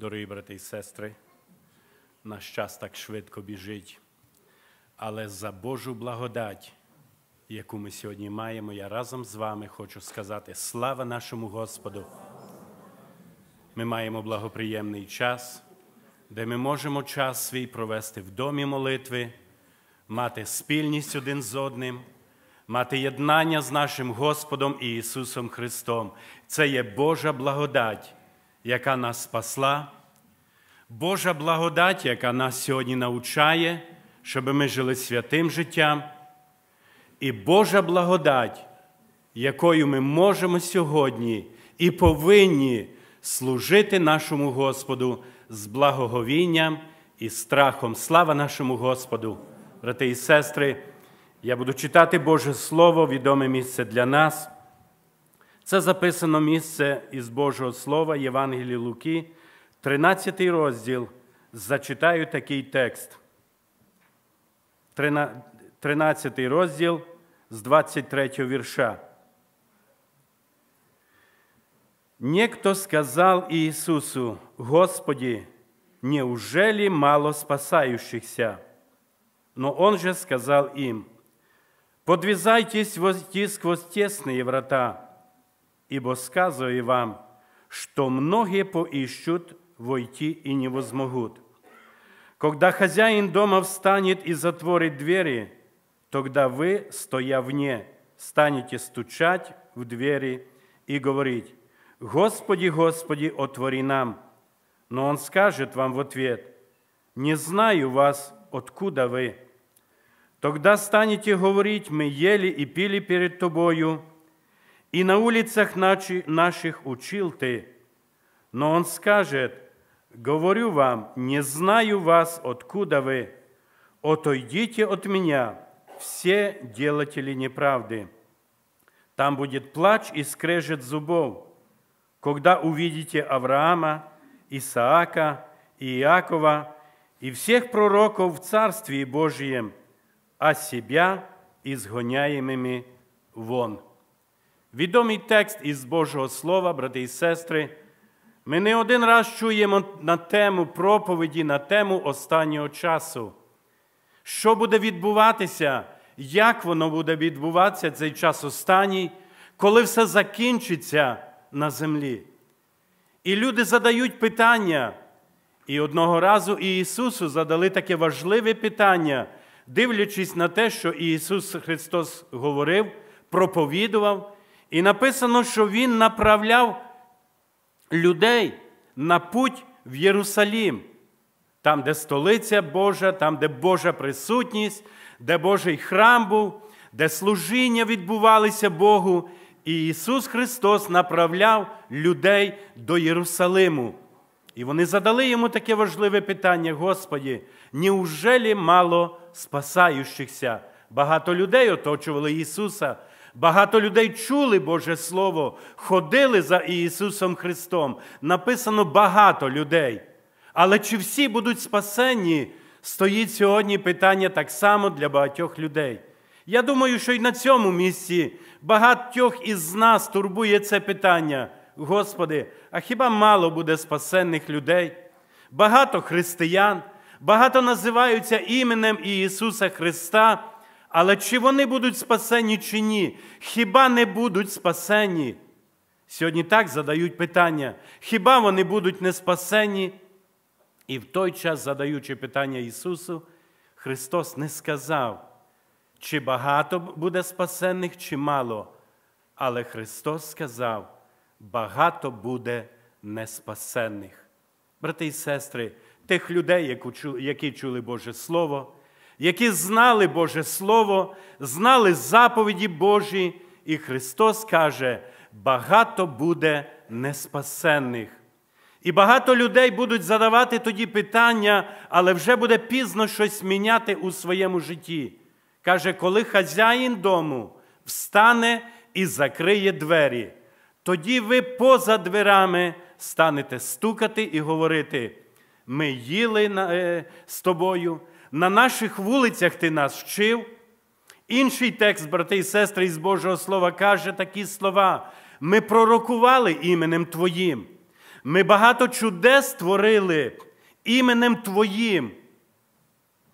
Дорогі брати і сестри, наш час так швидко біжить, але за Божу благодать, яку ми сьогодні маємо, я разом з вами хочу сказати слава нашому Господу. Ми маємо благоприємний час, де ми можемо час свій провести в домі молитви, мати спільність один з одним. Мати єднання з нашим Господом і Ісусом Христом це є Божа благодать, яка нас спасла, Божа благодать, яка нас сьогодні навчає, щоб ми жили святим життям, і Божа благодать, якою ми можемо сьогодні і повинні служити нашому Господу з благоговінням і страхом. Слава нашому Господу, брати і сестри! Я буду читати Боже Слово, відоме місце для нас. Це записано місце із Божого Слова Євангелії Луки, 13 розділ. Зачитаю такий текст. 13 розділ з 23 вірша. Некто сказав Ісусу Господі, неужели мало спасающихся? Но Он же сказал им, подвязайтесь войти сквозь тесные врата, ибо сказываю вам, что многие поищут войти и не возмогут. Когда хозяин дома встанет и затворит двери, тогда вы, стоя вне, станете стучать в двери и говорить, «Господи, Господи, отвори нам!» Но он скажет вам в ответ, «Не знаю вас, откуда вы». Тогда станете говорить, «Мы ели и пили перед тобою, и на улицах наших учил ты. Но он скажет, говорю вам, не знаю вас, откуда вы, отойдите от меня, все делатели неправды. Там будет плач и скрежет зубов, когда увидите Авраама, Исаака и Иакова и всех пророков в Царстве Божьем, а себя изгоняемыми вон». Відомий текст із Божого Слова, брати і сестри, ми не один раз чуємо на тему проповіді, на тему останнього часу. Що буде відбуватися, як воно буде відбуватися цей час останній, коли все закінчиться на землі? І люди задають питання. І одного разу і Ісусу задали таке важливе питання, дивлячись на те, що Ісус Христос говорив, проповідував. І написано, що він направляв людей на путь в Єрусалім, там, де столиця Божа, там, де Божа присутність, де Божий храм був, де служіння відбувалися Богу. І Ісус Христос направляв людей до Єрусалиму. І вони задали йому таке важливе питання, Господі, неужелі мало спасаючихся? Багато людей оточували Ісуса. Багато людей чули Боже Слово, ходили за Ісусом Христом. Написано багато людей. Але чи всі будуть спасені, стоїть сьогодні питання так само для багатьох людей. Я думаю, що і на цьому місці багатьох із нас турбує це питання. Господи, а хіба мало буде спасенних людей? Багато християн, багато називаються іменем Ісуса Христа. Але чи вони будуть спасені, чи ні? Хіба не будуть спасені? Сьогодні так задають питання, хіба вони будуть не спасені? І в той час, задаючи питання Ісусу, Христос не сказав, чи багато буде спасених, чи мало. Але Христос сказав, багато буде не спасених. Брати і сестри, тих людей, які чули Боже Слово які знали Боже Слово, знали заповіді Божі, і Христос каже: багато буде неспасенних. І багато людей будуть задавати тоді питання, але вже буде пізно щось міняти у своєму житті. Каже, коли хазяїн дому встане і закриє двері, тоді ви поза дверами станете стукати і говорити ми їли е, з тобою, на наших вулицях ти нас вчив. Інший текст, брати і сестри, із Божого Слова каже такі слова: ми пророкували іменем Твоїм, ми багато чудес творили іменем Твоїм,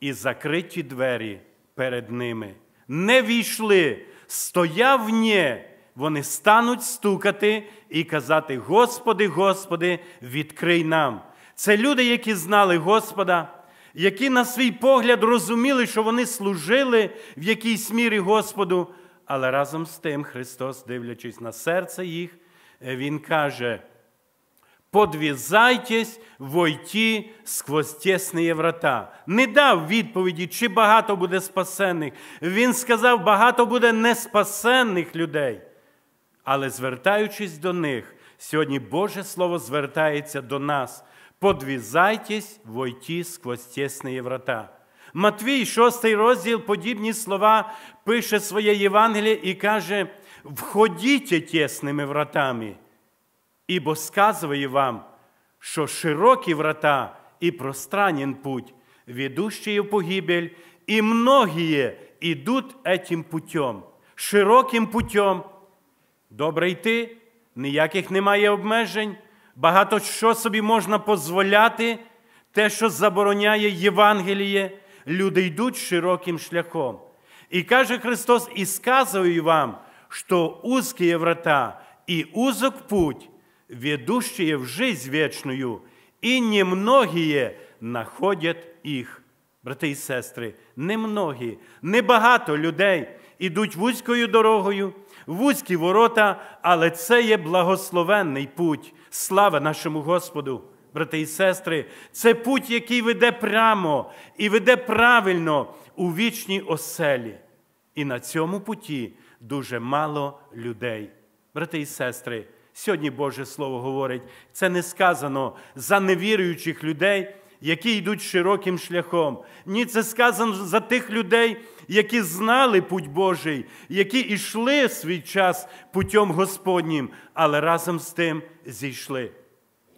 і закриті двері перед ними. Не війшли, стояв нє, вони стануть стукати і казати: Господи, Господи, відкрий нам. Це люди, які знали Господа, які на свій погляд розуміли, що вони служили в якійсь мірі Господу. Але разом з тим Христос, дивлячись на серце їх, е, Він каже: подвізайтесь войти сквозь тісні врата. Не дав відповіді, чи багато буде спасенних. Він сказав, багато буде неспасенних людей. Але звертаючись до них, сьогодні Боже Слово звертається до нас подвізайтесь, войти сквозь тісні врата. Матвій, 6 розділ, подібні слова пише своє Євангеліє і каже: входіть тісними вратами, ібо сказує вам, що широкі врата і пространен путь, ведущий в погибель, і многие ідуть этим путем, широким путем. Добре йти, ніяких немає обмежень багато що собі можна дозволяти, те, що забороняє Євангеліє, люди йдуть широким шляхом. І каже Христос, і сказую вам, що узкі є врата і узок путь, ведущие в жизнь вечную, і немногие знаходять їх. Брати і сестри, немногі, небагато людей ідуть вузькою дорогою, вузькі ворота, але це є благословенний путь. Слава нашому Господу, брати і сестри! Це путь, який веде прямо і веде правильно у вічній оселі. І на цьому путі дуже мало людей. Брати і сестри, сьогодні Боже Слово говорить, це не сказано за невіруючих людей які йдуть широким шляхом. Ні, це сказано за тих людей, які знали путь Божий, які йшли свій час путем Господнім, але разом з тим зійшли.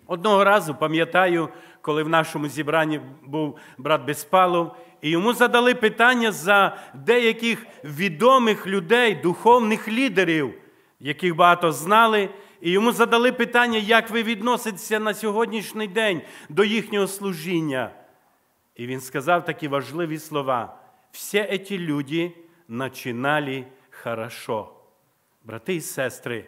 Одного разу пам'ятаю, коли в нашому зібранні був брат Беспалов, і йому задали питання за деяких відомих людей, духовних лідерів, яких багато знали. І йому задали питання, як ви відноситеся на сьогоднішній день до їхнього служіння. І він сказав такі важливі слова. Всі эти люди починали хорошо. Брати і сестри,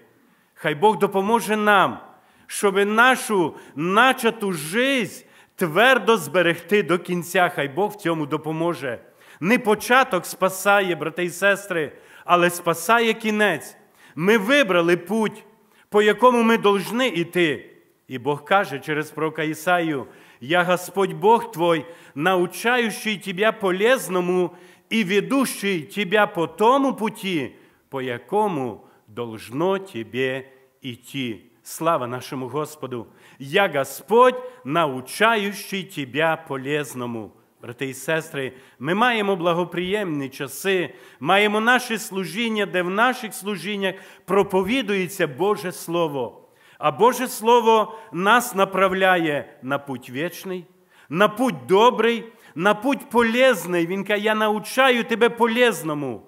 хай Бог допоможе нам, щоб нашу начату жизнь твердо зберегти до кінця. Хай Бог в цьому допоможе. Не початок спасає, брати і сестри, але спасає кінець. Ми вибрали путь по якому ми должны йти. І Бог каже через пророка Ісаю, я Господь Бог Твой, научающий Тебя полезному і ведущий Тебя по тому пути, по якому должно Тебе йти. Слава нашему Господу! Я Господь, научающий Тебя полезному. Брати і сестри, ми маємо благоприємні часи, маємо наше служіння, де в наших служіннях проповідується Боже Слово. А Боже Слово нас направляє на путь вічний, на путь добрий, на путь полезний. Він каже, я навчаю тебе полезному.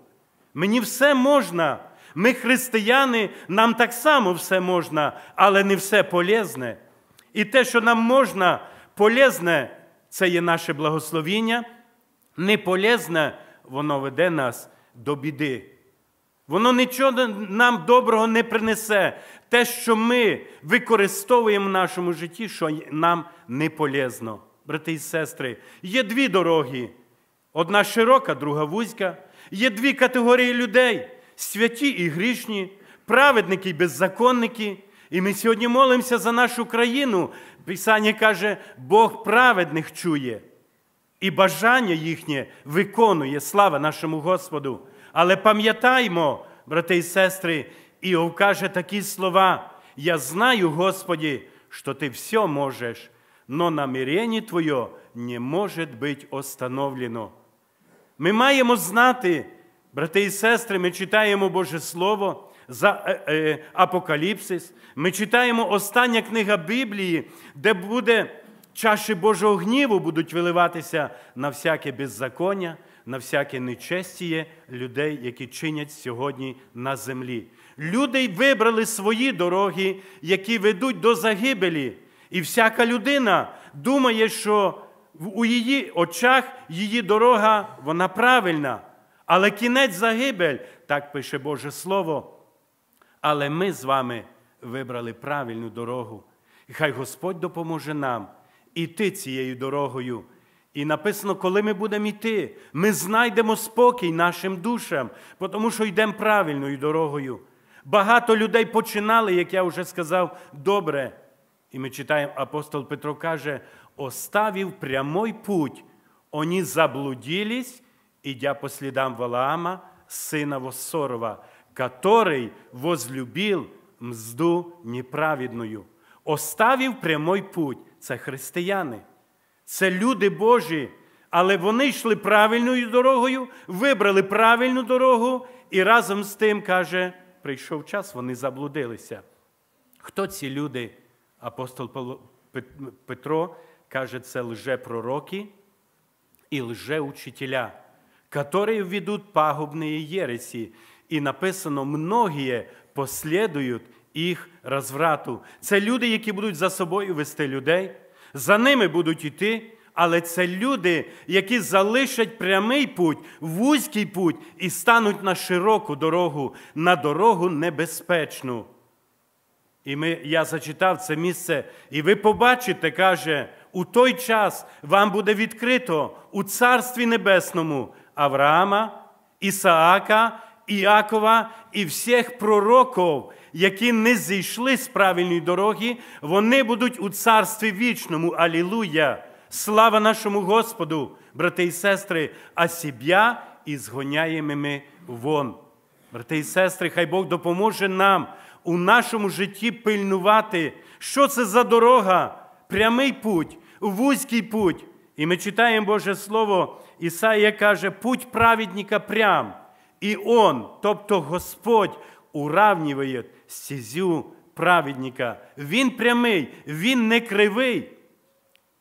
Мені все можна. Ми християни, нам так само все можна, але не все полезне. І те, що нам можна, полезне це є наше благословіння, неполезне воно веде нас до біди. Воно нічого нам доброго не принесе. Те, що ми використовуємо в нашому житті, що нам не полезно. Брати і сестри, є дві дороги: одна широка, друга вузька. Є дві категорії людей: святі і грішні, праведники і беззаконники. І ми сьогодні молимося за нашу країну. Писання каже, Бог праведних чує, і бажання їхнє виконує слава нашому Господу. Але пам'ятаймо, брати і сестри, Іов каже такі слова: Я знаю, Господі, що Ти все можеш, но намірення Твоє не може бути остановлено. Ми маємо знати, брати і сестри, ми читаємо Боже Слово за е, е, Апокаліпсис. Ми читаємо остання книга Біблії, де буде чаші Божого гніву будуть виливатися на всяке беззаконня, на всяке нечестіє людей, які чинять сьогодні на землі. Люди вибрали свої дороги, які ведуть до загибелі. І всяка людина думає, що у її очах її дорога вона правильна. Але кінець загибель, так пише Боже Слово але ми з вами вибрали правильну дорогу. І хай Господь допоможе нам іти цією дорогою. І написано, коли ми будемо йти, ми знайдемо спокій нашим душам, тому що йдемо правильною дорогою. Багато людей починали, як я вже сказав, добре. І ми читаємо, апостол Петро каже: оставив прямий путь, вони заблудились, ідя по слідам Валаама, сина Воссорова, который возлюбил мзду неправедную, оставив прямий путь. Це християни, це люди Божі, але вони йшли правильною дорогою, вибрали правильну дорогу, і разом з тим, каже, прийшов час, вони заблудилися. Хто ці люди? Апостол Петро каже, це лжепророки і лжеучителя, які ведуть пагубні єресі, і написано, многіє послідують їх розврату. Це люди, які будуть за собою вести людей, за ними будуть йти, але це люди, які залишать прямий путь, вузький путь і стануть на широку дорогу, на дорогу небезпечну. І ми, я зачитав це місце, і ви побачите, каже, у той час вам буде відкрито у Царстві Небесному Авраама, Ісаака Іакова і всіх пророків, які не зійшли з правильної дороги, вони будуть у царстві вічному. Алілуя! Слава нашому Господу, брати і сестри, а сім'я ізгоняємо ми вон. Брати і сестри, хай Бог допоможе нам у нашому житті пильнувати, що це за дорога, прямий путь, вузький путь. І ми читаємо Боже Слово, Ісаїя каже, путь праведника прям. І Он, тобто Господь, уравнює стезю праведника. Він прямий, він не кривий.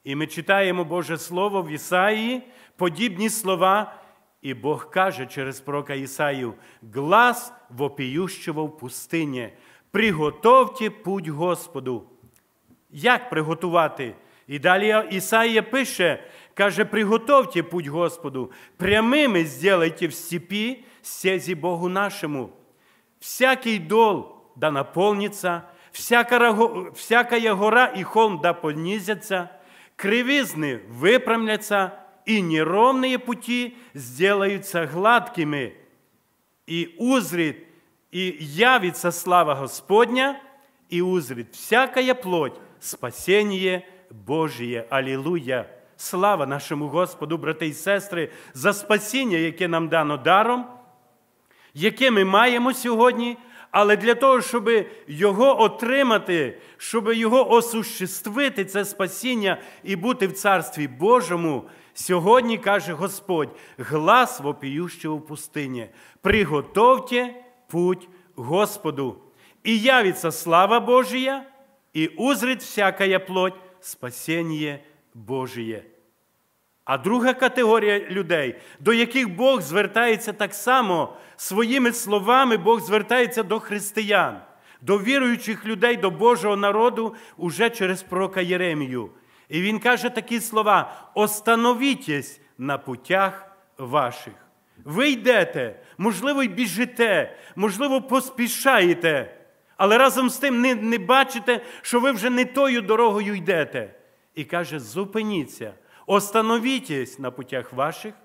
І ми читаємо Боже Слово в Ісаїї, подібні слова, і Бог каже через пророка Ісаїю, глас вопіющого в пустині. Приготовте путь Господу. Як приготувати? І далі Ісаїя пише, каже, приготовте путь Господу, прямими зділайте в степі, сези Богу нашему. Всякий дол да наполнится, всякая гора и холм да понизятся, кривизны выпрямлятся, и неровные пути сделаются гладкими, и узрит, и явится слава Господня, и узрит всякая плоть спасение Божие. Алілуя! Слава нашому Господу, брати і сестри, за спасіння, яке нам дано даром яке ми маємо сьогодні, але для того, щоб його отримати, щоб його осуществити, це спасіння і бути в Царстві Божому, сьогодні каже Господь: глас вопіющого в пустині, приготовте путь Господу. і явиться слава Божия, і узрить всякая плоть спасіння Божие. А друга категорія людей, до яких Бог звертається так само, своїми словами Бог звертається до християн, до віруючих людей, до Божого народу уже через пророка Єремію. І він каже такі слова: Остановітесь на путях ваших. Ви йдете, можливо, й біжите, можливо, поспішаєте, але разом з тим не, не бачите, що ви вже не тою дорогою йдете. І каже: зупиніться. Остановитесь на путях ваших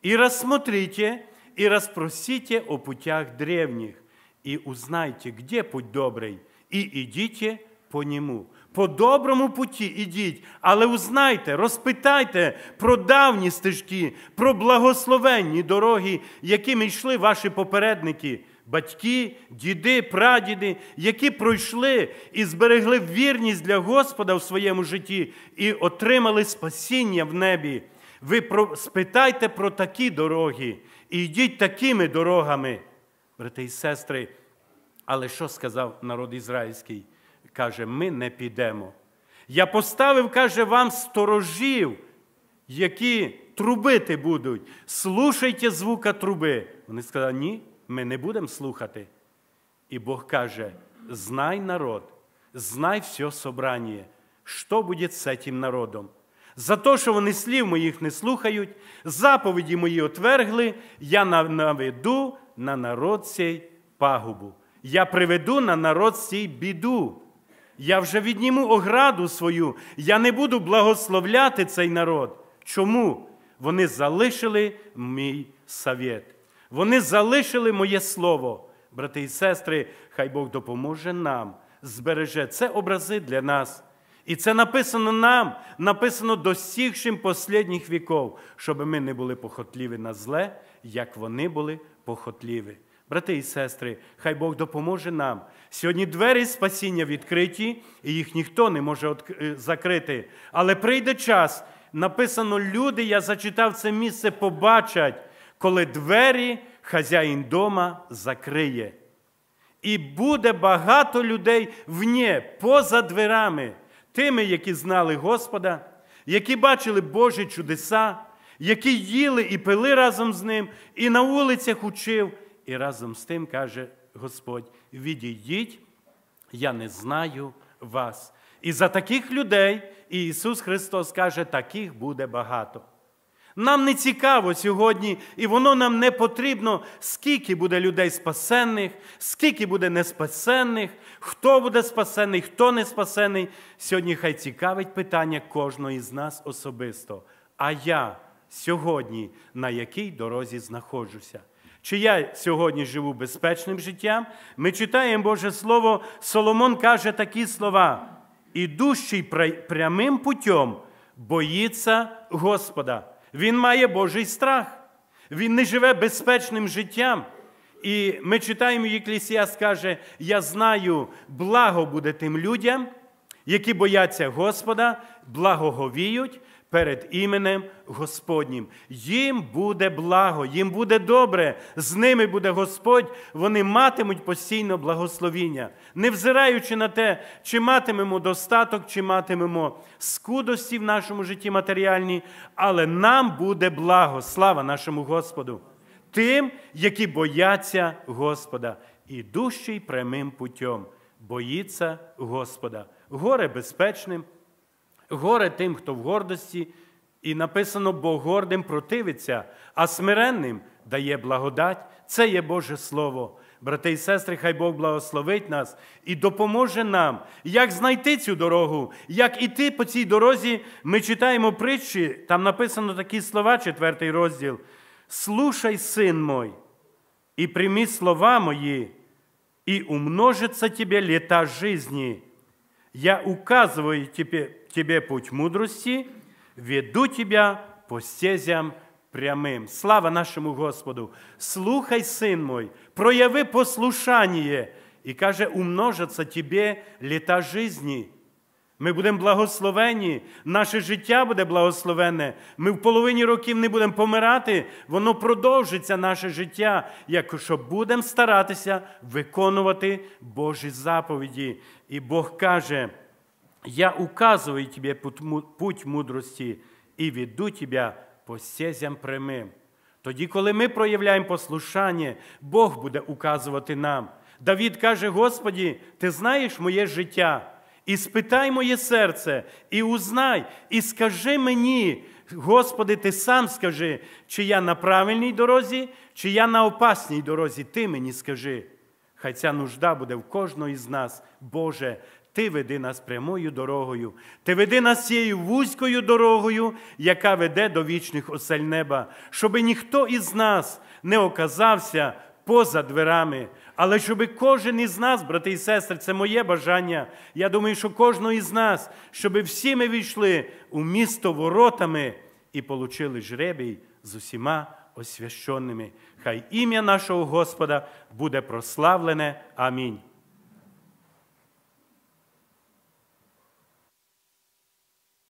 и рассмотрите, и расспросите о путях древних, и узнайте, где путь добрый, и идите по нему. По доброму путі ідіть, але узнайте, розпитайте про давні стежки, про благословенні дороги, якими йшли ваші попередники – батьки, діди, прадіди, які пройшли і зберегли вірність для Господа в своєму житті і отримали спасіння в небі. Ви спитайте про такі дороги і йдіть такими дорогами, брати і сестри. Але що сказав народ ізраїльський? Каже, ми не підемо. Я поставив, каже, вам сторожів, які трубити будуть. Слушайте звука труби. Вони сказали, ні, ми не будемо слухати. І Бог каже: знай народ, знай все собрання, що буде з цим народом. За те, що вони слів моїх не слухають, заповіді мої отвергли, я наведу на народ цей пагубу. Я приведу на народ цей біду. Я вже відніму ограду свою, я не буду благословляти цей народ. Чому? Вони залишили мій совєт. Вони залишили моє слово. Брати і сестри, хай Бог допоможе нам, збереже це образи для нас. І це написано нам, написано досігшим послідніх віков, щоб ми не були похотливі на зле, як вони були похотливі. Брати і сестри, хай Бог допоможе нам. Сьогодні двері спасіння відкриті, і їх ніхто не може е, закрити. Але прийде час, написано, люди, я зачитав це місце, побачать коли двері хазяїн дома закриє. І буде багато людей в нє поза дверами, тими, які знали Господа, які бачили Божі чудеса, які їли і пили разом з ним, і на вулицях учив. І разом з тим каже Господь: відійдіть, я не знаю вас. І за таких людей Ісус Христос каже, таких буде багато. Нам не цікаво сьогодні, і воно нам не потрібно, скільки буде людей спасенних, скільки буде неспасенних, хто буде спасений, хто не спасений. Сьогодні хай цікавить питання кожного з нас особисто. А я сьогодні на якій дорозі знаходжуся? Чи я сьогодні живу безпечним життям? Ми читаємо Боже Слово, Соломон каже такі слова: ідущий прямим путем боїться Господа. Він має Божий страх, він не живе безпечним життям. І ми читаємо, як Лісія каже: Я знаю, благо буде тим людям, які бояться Господа, благоговіють перед іменем Господнім. Їм буде благо, їм буде добре, з ними буде Господь, вони матимуть постійно благословіння, невзираючи на те, чи матимемо достаток, чи матимемо скудості в нашому житті матеріальні, але нам буде благо, слава нашому Господу, тим, які бояться Господа, ідущий прямим путем, боїться Господа, горе безпечним горе тим, хто в гордості, і написано, бо гордим противиться, а смиренним дає благодать. Це є Боже Слово. Брати і сестри, хай Бог благословить нас і допоможе нам, як знайти цю дорогу, як іти по цій дорозі. Ми читаємо притчі, там написано такі слова, четвертий розділ. Слушай, син мой, і прийми слова мої, і умножиться тебе літа жизні. Я указываю тебе, тебе путь мудрости, веду тебя по стезям прямым. Слава нашему Господу! Слухай, Сын мой, прояви послушание, и, каже, умножатся тебе лета жизни – Ми будемо благословені, наше життя буде благословенне. Ми в половині років не будемо помирати, воно продовжиться наше життя, якщо будемо старатися виконувати Божі заповіді. І Бог каже: Я указую тобі путь мудрості і веду тебе по сєзям прямим. Тоді, коли ми проявляємо послушання, Бог буде указувати нам. Давід каже: Господі, ти знаєш моє життя і спитай моє серце, і узнай, і скажи мені, Господи, Ти сам скажи, чи я на правильній дорозі, чи я на опасній дорозі, Ти мені скажи. Хай ця нужда буде в кожного із нас, Боже. Ти веди нас прямою дорогою, ти веди нас цією вузькою дорогою, яка веде до вічних осель неба, щоби ніхто із нас не оказався поза дверами, але щоб кожен із нас, брати і сестри, це моє бажання. Я думаю, що кожного із нас, щоб всі ми війшли у місто воротами і получили жребій з усіма освященими. Хай ім'я нашого Господа буде прославлене. Амінь.